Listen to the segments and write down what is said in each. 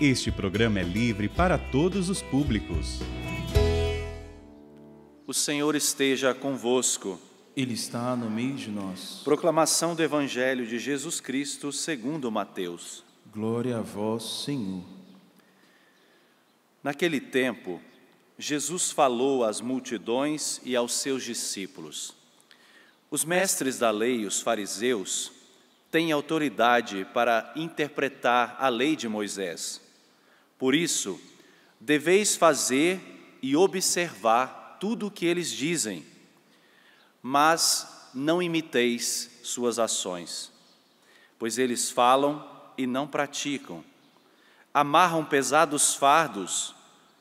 Este programa é livre para todos os públicos. O Senhor esteja convosco. Ele está no meio de nós. Proclamação do Evangelho de Jesus Cristo segundo Mateus. Glória a vós, Senhor. Naquele tempo, Jesus falou às multidões e aos seus discípulos: Os mestres da lei, os fariseus, têm autoridade para interpretar a lei de Moisés. Por isso, deveis fazer e observar tudo o que eles dizem, mas não imiteis suas ações, pois eles falam e não praticam. Amarram pesados fardos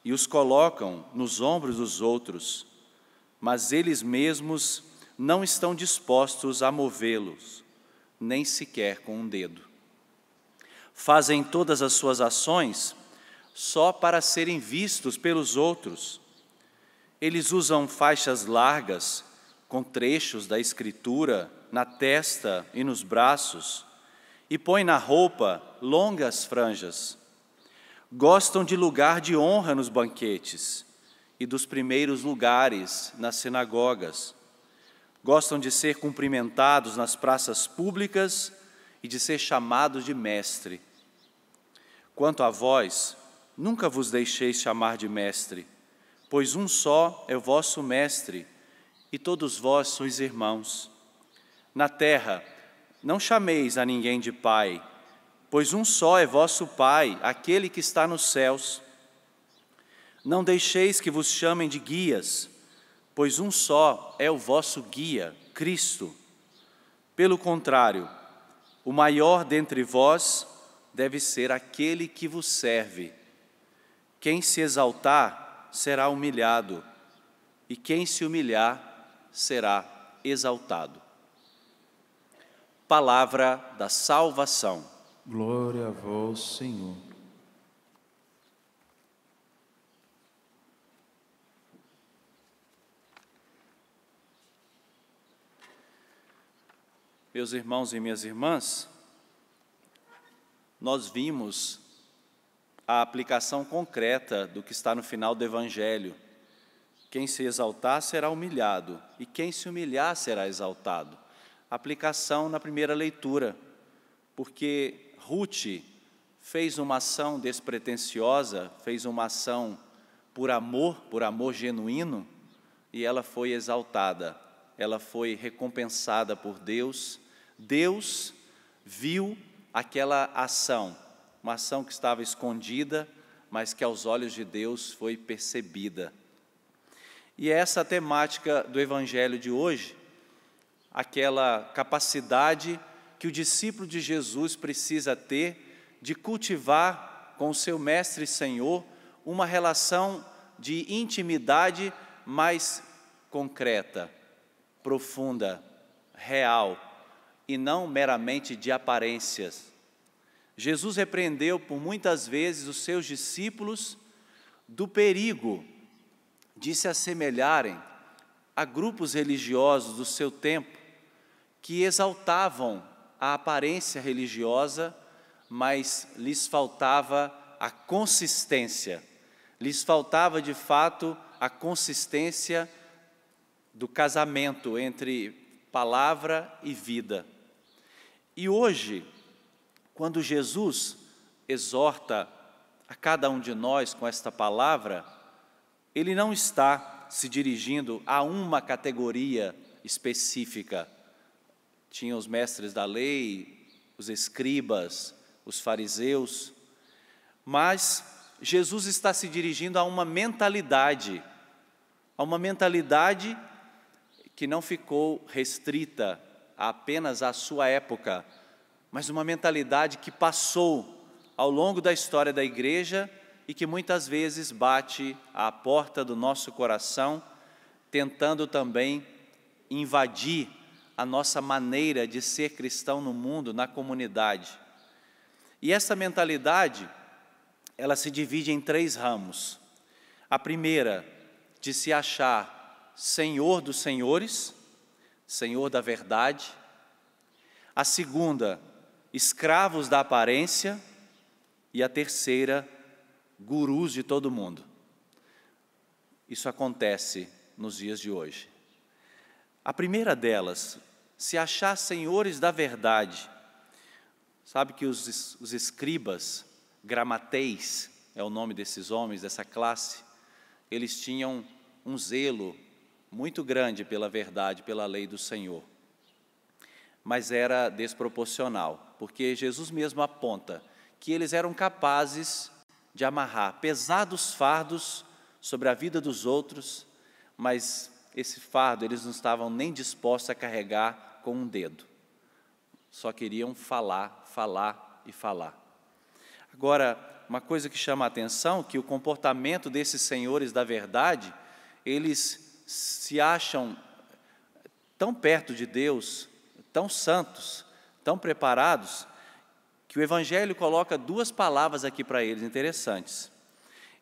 e os colocam nos ombros dos outros, mas eles mesmos não estão dispostos a movê-los, nem sequer com um dedo. Fazem todas as suas ações só para serem vistos pelos outros. Eles usam faixas largas, com trechos da Escritura na testa e nos braços, e põem na roupa longas franjas. Gostam de lugar de honra nos banquetes e dos primeiros lugares nas sinagogas. Gostam de ser cumprimentados nas praças públicas e de ser chamados de mestre. Quanto a vós, Nunca vos deixeis chamar de mestre, pois um só é vosso mestre, e todos vós sois irmãos. Na terra, não chameis a ninguém de pai, pois um só é vosso pai, aquele que está nos céus. Não deixeis que vos chamem de guias, pois um só é o vosso guia, Cristo. Pelo contrário, o maior dentre vós deve ser aquele que vos serve. Quem se exaltar será humilhado, e quem se humilhar será exaltado. Palavra da salvação. Glória a vós, Senhor. Meus irmãos e minhas irmãs, nós vimos a aplicação concreta do que está no final do Evangelho. Quem se exaltar será humilhado, e quem se humilhar será exaltado. Aplicação na primeira leitura, porque Ruth fez uma ação despretensiosa, fez uma ação por amor, por amor genuíno, e ela foi exaltada, ela foi recompensada por Deus. Deus viu aquela ação uma ação que estava escondida, mas que aos olhos de Deus foi percebida. E é essa temática do evangelho de hoje, aquela capacidade que o discípulo de Jesus precisa ter de cultivar com o seu mestre e Senhor uma relação de intimidade mais concreta, profunda, real e não meramente de aparências Jesus repreendeu por muitas vezes os seus discípulos do perigo de se assemelharem a grupos religiosos do seu tempo que exaltavam a aparência religiosa, mas lhes faltava a consistência. Lhes faltava de fato a consistência do casamento entre palavra e vida. E hoje, quando Jesus exorta a cada um de nós com esta palavra, ele não está se dirigindo a uma categoria específica. Tinha os mestres da lei, os escribas, os fariseus, mas Jesus está se dirigindo a uma mentalidade, a uma mentalidade que não ficou restrita apenas à sua época, mas uma mentalidade que passou ao longo da história da igreja e que muitas vezes bate à porta do nosso coração, tentando também invadir a nossa maneira de ser cristão no mundo, na comunidade. E essa mentalidade, ela se divide em três ramos. A primeira, de se achar senhor dos senhores, senhor da verdade. A segunda, escravos da aparência, e a terceira, gurus de todo mundo. Isso acontece nos dias de hoje. A primeira delas, se achar senhores da verdade. Sabe que os, os escribas, gramateis, é o nome desses homens, dessa classe, eles tinham um zelo muito grande pela verdade, pela lei do Senhor mas era desproporcional, porque Jesus mesmo aponta que eles eram capazes de amarrar pesados fardos sobre a vida dos outros, mas esse fardo eles não estavam nem dispostos a carregar com um dedo. Só queriam falar, falar e falar. Agora, uma coisa que chama a atenção que o comportamento desses senhores da verdade, eles se acham tão perto de Deus tão santos, tão preparados, que o Evangelho coloca duas palavras aqui para eles interessantes.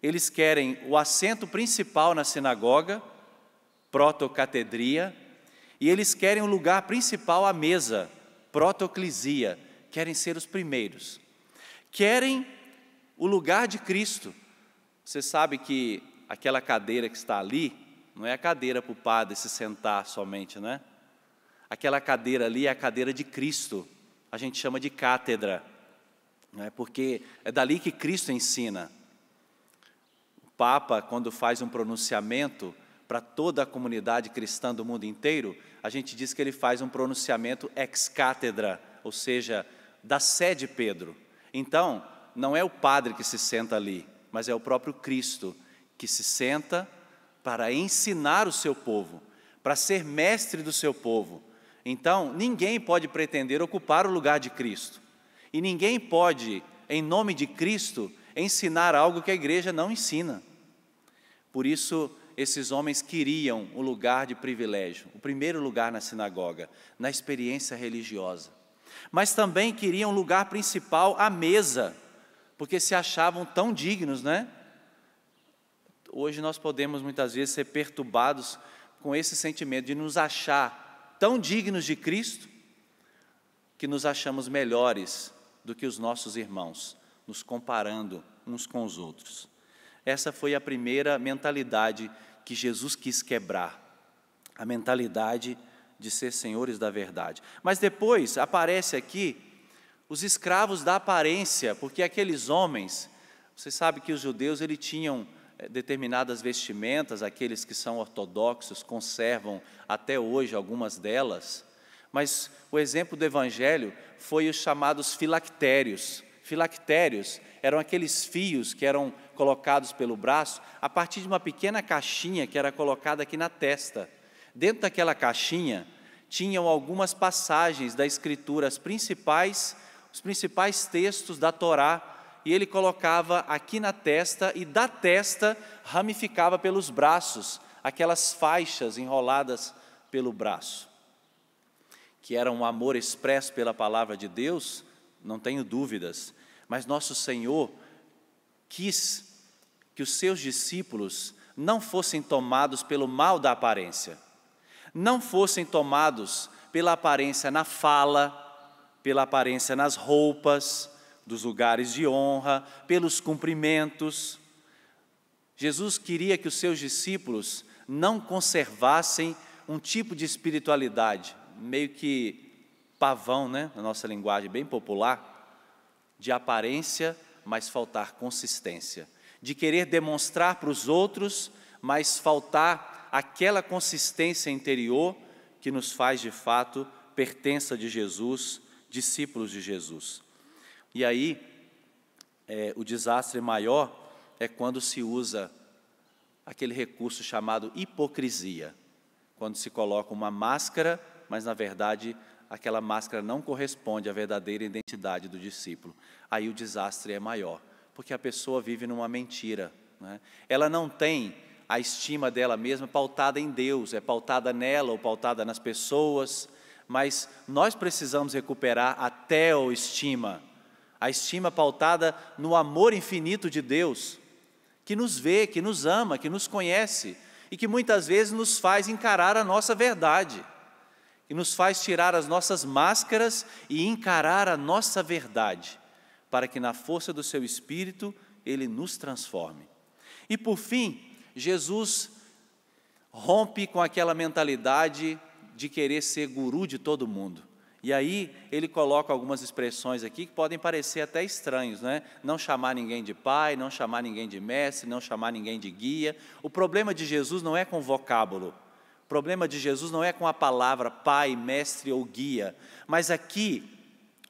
Eles querem o assento principal na sinagoga, protocatedria, e eles querem o lugar principal à mesa, protoclisia, querem ser os primeiros. Querem o lugar de Cristo. Você sabe que aquela cadeira que está ali não é a cadeira para o padre se sentar somente, não é? Aquela cadeira ali é a cadeira de Cristo, a gente chama de cátedra, né? porque é dali que Cristo ensina. O Papa, quando faz um pronunciamento para toda a comunidade cristã do mundo inteiro, a gente diz que ele faz um pronunciamento ex cátedra, ou seja, da sede Pedro. Então, não é o padre que se senta ali, mas é o próprio Cristo que se senta para ensinar o seu povo, para ser mestre do seu povo, então, ninguém pode pretender ocupar o lugar de Cristo. E ninguém pode, em nome de Cristo, ensinar algo que a igreja não ensina. Por isso, esses homens queriam o lugar de privilégio, o primeiro lugar na sinagoga, na experiência religiosa. Mas também queriam o lugar principal, a mesa, porque se achavam tão dignos, né? Hoje nós podemos muitas vezes ser perturbados com esse sentimento de nos achar tão dignos de Cristo que nos achamos melhores do que os nossos irmãos, nos comparando uns com os outros. Essa foi a primeira mentalidade que Jesus quis quebrar, a mentalidade de ser senhores da verdade. Mas depois aparece aqui os escravos da aparência, porque aqueles homens, você sabe que os judeus ele tinham eh, determinadas vestimentas, aqueles que são ortodoxos conservam até hoje algumas delas, mas o exemplo do Evangelho foi os chamados filactérios. Filactérios eram aqueles fios que eram colocados pelo braço a partir de uma pequena caixinha que era colocada aqui na testa. Dentro daquela caixinha tinham algumas passagens da Escritura, as principais, os principais textos da Torá e ele colocava aqui na testa e da testa ramificava pelos braços, aquelas faixas enroladas pelo braço. Que era um amor expresso pela palavra de Deus, não tenho dúvidas, mas nosso Senhor quis que os seus discípulos não fossem tomados pelo mal da aparência, não fossem tomados pela aparência na fala, pela aparência nas roupas, dos lugares de honra, pelos cumprimentos. Jesus queria que os seus discípulos não conservassem um tipo de espiritualidade, meio que pavão, né, na nossa linguagem bem popular, de aparência, mas faltar consistência, de querer demonstrar para os outros, mas faltar aquela consistência interior que nos faz de fato pertença de Jesus, discípulos de Jesus. E aí, é, o desastre maior é quando se usa aquele recurso chamado hipocrisia, quando se coloca uma máscara, mas na verdade aquela máscara não corresponde à verdadeira identidade do discípulo. Aí o desastre é maior, porque a pessoa vive numa mentira. Né? Ela não tem a estima dela mesma pautada em Deus, é pautada nela ou pautada nas pessoas, mas nós precisamos recuperar a teoestima, a estima pautada no amor infinito de Deus, que nos vê, que nos ama, que nos conhece e que muitas vezes nos faz encarar a nossa verdade, que nos faz tirar as nossas máscaras e encarar a nossa verdade, para que na força do seu espírito ele nos transforme. E por fim, Jesus rompe com aquela mentalidade de querer ser guru de todo mundo. E aí ele coloca algumas expressões aqui que podem parecer até estranhos, né? Não chamar ninguém de pai, não chamar ninguém de mestre, não chamar ninguém de guia. O problema de Jesus não é com vocábulo. O problema de Jesus não é com a palavra pai, mestre ou guia, mas aqui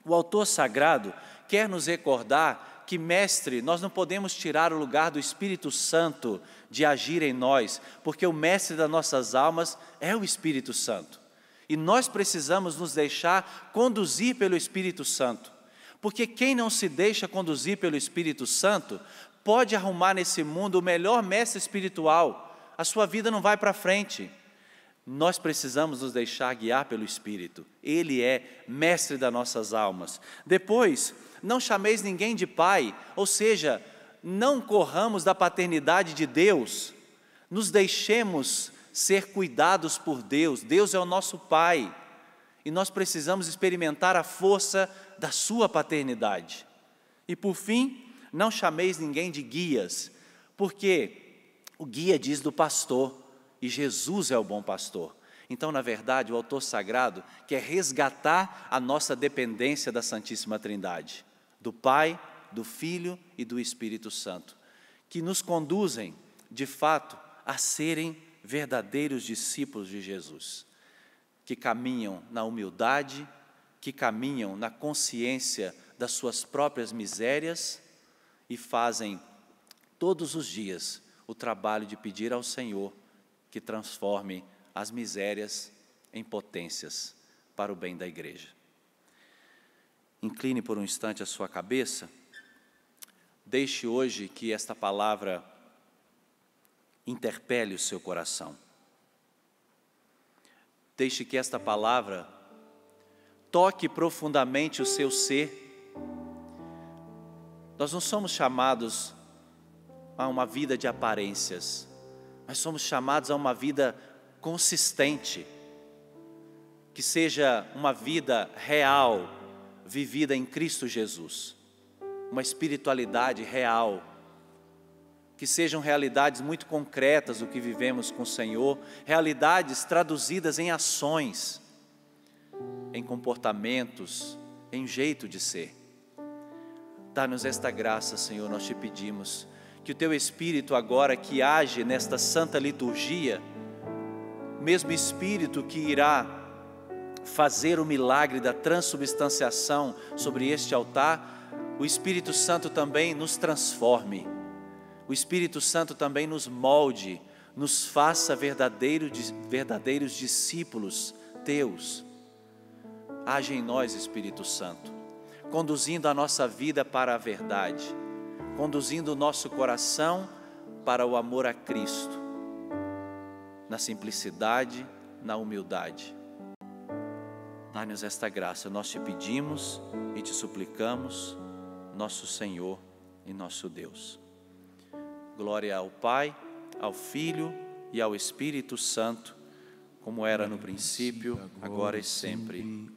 o autor sagrado quer nos recordar que mestre, nós não podemos tirar o lugar do Espírito Santo de agir em nós, porque o mestre das nossas almas é o Espírito Santo. E nós precisamos nos deixar conduzir pelo Espírito Santo. Porque quem não se deixa conduzir pelo Espírito Santo pode arrumar nesse mundo o melhor mestre espiritual, a sua vida não vai para frente. Nós precisamos nos deixar guiar pelo Espírito, Ele é mestre das nossas almas. Depois, não chameis ninguém de pai, ou seja, não corramos da paternidade de Deus, nos deixemos ser cuidados por Deus. Deus é o nosso Pai e nós precisamos experimentar a força da Sua paternidade. E por fim, não chameis ninguém de guias, porque o guia diz do pastor e Jesus é o bom pastor. Então, na verdade, o autor sagrado quer resgatar a nossa dependência da Santíssima Trindade, do Pai, do Filho e do Espírito Santo, que nos conduzem, de fato, a serem verdadeiros discípulos de Jesus, que caminham na humildade, que caminham na consciência das suas próprias misérias e fazem todos os dias o trabalho de pedir ao Senhor que transforme as misérias em potências para o bem da igreja. Incline por um instante a sua cabeça. Deixe hoje que esta palavra interpele o seu coração. Deixe que esta palavra toque profundamente o seu ser. Nós não somos chamados a uma vida de aparências, mas somos chamados a uma vida consistente, que seja uma vida real, vivida em Cristo Jesus, uma espiritualidade real que sejam realidades muito concretas o que vivemos com o Senhor, realidades traduzidas em ações, em comportamentos, em jeito de ser. Dá-nos esta graça, Senhor, nós te pedimos, que o teu Espírito agora que age nesta santa liturgia, mesmo Espírito que irá fazer o milagre da transubstanciação sobre este altar, o Espírito Santo também nos transforme o Espírito Santo também nos molde, nos faça verdadeiro, verdadeiros discípulos teus. Age em nós, Espírito Santo, conduzindo a nossa vida para a verdade, conduzindo o nosso coração para o amor a Cristo, na simplicidade, na humildade. Dá-nos esta graça, nós te pedimos e te suplicamos, nosso Senhor e nosso Deus. Glória ao Pai, ao Filho e ao Espírito Santo, como era no princípio, agora e sempre